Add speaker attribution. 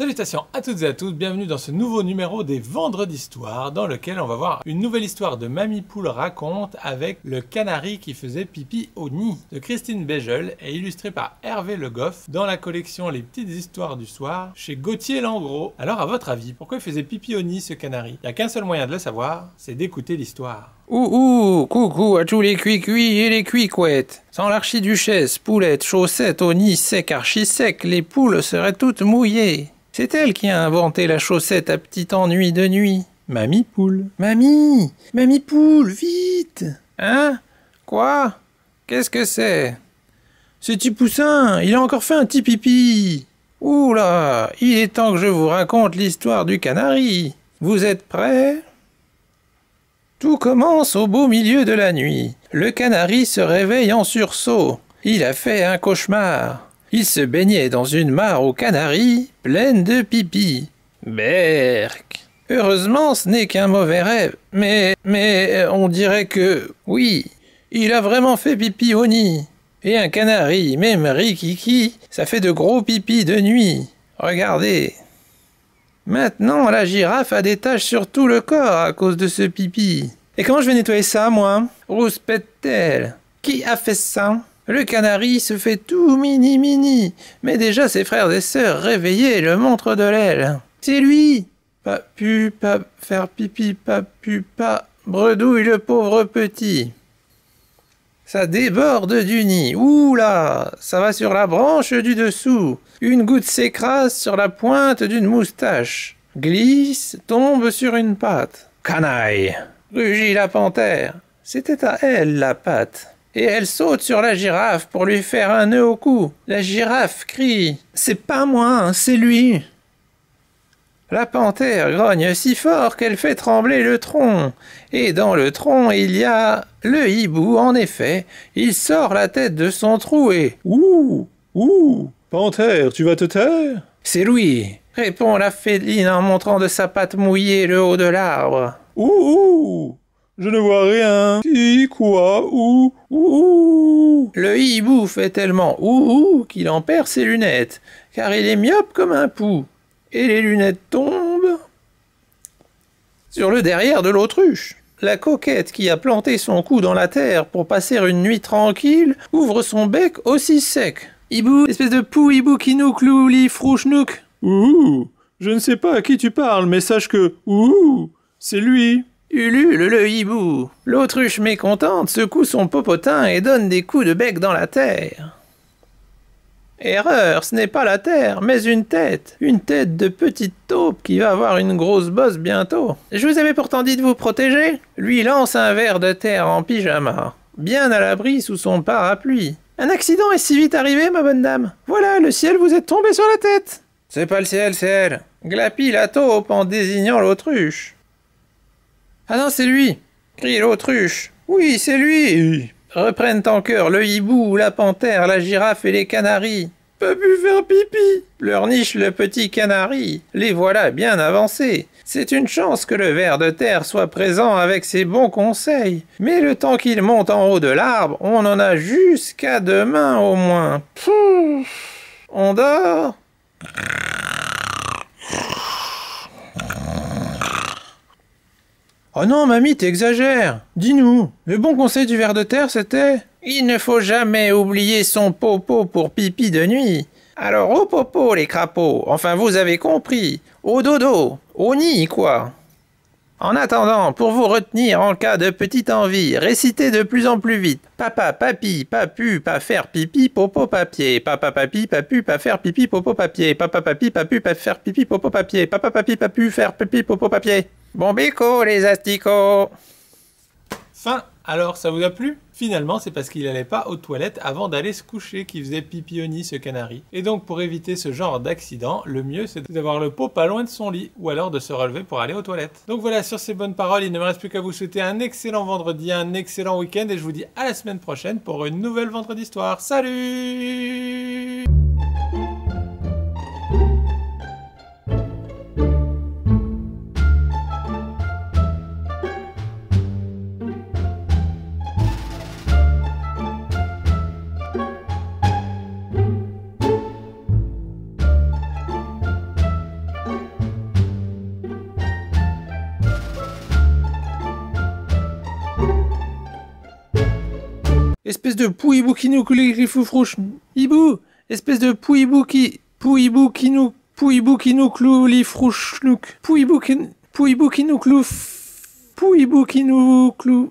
Speaker 1: Salutations à toutes et à tous, bienvenue dans ce nouveau numéro des Vendredis Histoires dans lequel on va voir une nouvelle histoire de Mamie Poule raconte avec le canari qui faisait pipi au nid de Christine Béjel, et illustré par Hervé Le Goff dans la collection Les Petites Histoires du Soir chez Gauthier Langros. Alors à votre avis, pourquoi faisait pipi au nid ce canari Il n'y a qu'un seul moyen de le savoir, c'est d'écouter l'histoire.
Speaker 2: Ouh, ouh, coucou à tous les cuicuis et les cuicouettes. Sans l'archiduchesse, poulette, chaussette, au nid sec, archi sec, les poules seraient toutes mouillées. C'est elle qui a inventé la chaussette à petit ennui de nuit. Mamie poule. Mamie Mamie poule, vite Hein Quoi Qu'est-ce que c'est C'est petit poussin, il a encore fait un petit pipi. Ouh là, il est temps que je vous raconte l'histoire du canari. Vous êtes prêts tout commence au beau milieu de la nuit. Le canari se réveille en sursaut. Il a fait un cauchemar. Il se baignait dans une mare aux Canaries, pleine de pipi. Berk. Heureusement, ce n'est qu'un mauvais rêve. Mais, mais, on dirait que, oui, il a vraiment fait pipi au nid. Et un canari, même rikiki, ça fait de gros pipis de nuit. Regardez. Maintenant, la girafe a des taches sur tout le corps à cause de ce pipi. Et comment je vais nettoyer ça, moi rouspète t Qui a fait ça Le canari se fait tout mini mini, mais déjà ses frères et sœurs réveillés le montrent de l'aile. C'est lui Pas pu, pas faire pipi, pas pu, pas bredouille le pauvre petit. Ça déborde du nid. Ouh là Ça va sur la branche du dessous. Une goutte s'écrase sur la pointe d'une moustache. Glisse, tombe sur une patte. Canaille Rugit la panthère. C'était à elle la patte. Et elle saute sur la girafe pour lui faire un nœud au cou. La girafe crie C'est pas moi, hein, c'est lui la panthère grogne si fort qu'elle fait trembler le tronc. Et dans le tronc, il y a le hibou, en effet. Il sort la tête de son trou et. Ouh Ouh Panthère, tu vas te taire C'est lui répond la féline en montrant de sa patte mouillée le haut de l'arbre. Ouh, Je ne vois rien. Qui, quoi, ouh, ouh Le hibou fait tellement ouh, ouh qu'il en perd ses lunettes, car il est myope comme un pou et les lunettes tombent sur le derrière de l'autruche. La coquette qui a planté son cou dans la terre pour passer une nuit tranquille ouvre son bec aussi sec. Hibou, espèce de pou hibou kinouk louli frouchnouk. Ouh, je ne sais pas à qui tu parles, mais sache que ouh, c'est lui. Ulule le hibou. L'autruche mécontente secoue son popotin et donne des coups de bec dans la terre. Erreur, ce n'est pas la Terre, mais une tête. Une tête de petite taupe qui va avoir une grosse bosse bientôt. Je vous avais pourtant dit de vous protéger. Lui lance un verre de terre en pyjama, bien à l'abri sous son parapluie. Un accident est si vite arrivé, ma bonne dame. Voilà, le ciel vous est tombé sur la tête. C'est pas le ciel, c'est elle. Glapit la taupe en désignant l'autruche. Ah non, c'est lui crie l'autruche. Oui, c'est lui Reprennent en cœur le hibou, la panthère, la girafe et les canaris. Pas pu faire pipi. Leur niche le petit canari. Les voilà bien avancés. C'est une chance que le ver de terre soit présent avec ses bons conseils. Mais le temps qu'il monte en haut de l'arbre, on en a jusqu'à demain au moins. Pfff On dort Oh non, mamie, t'exagères. Dis-nous, le bon conseil du ver de terre, c'était Il ne faut jamais oublier son popo pour pipi de nuit. Alors au popo, les crapauds, enfin vous avez compris. Au dodo, au nid, quoi. En attendant, pour vous retenir en cas de petite envie, récitez de plus en plus vite. Papa, papi, papu, pas faire pipi, popo, papier. Papa, papi, papu, pas faire pipi, popo, papier. Papa, papi, papu, pas faire pipi, popo, papier. Papa, papi, papu, faire pipi, popo, papier. Bon bico, les asticots Fin
Speaker 1: Alors, ça vous a plu Finalement, c'est parce qu'il n'allait pas aux toilettes avant d'aller se coucher qu'il faisait nid ce canari. Et donc, pour éviter ce genre d'accident, le mieux c'est d'avoir le pot pas loin de son lit, ou alors de se relever pour aller aux toilettes. Donc voilà, sur ces bonnes paroles, il ne me reste plus qu'à vous souhaiter un excellent vendredi, un excellent week-end, et je vous dis à la semaine prochaine pour une nouvelle vendredi histoire. Salut
Speaker 2: Espèce de pouibou qui nous ibou, Hibou Espèce de pouibou qui... Pouibou qui nous... Pouibou qui nous clou les Pouibou Pouibou qui nous qui nous cloue...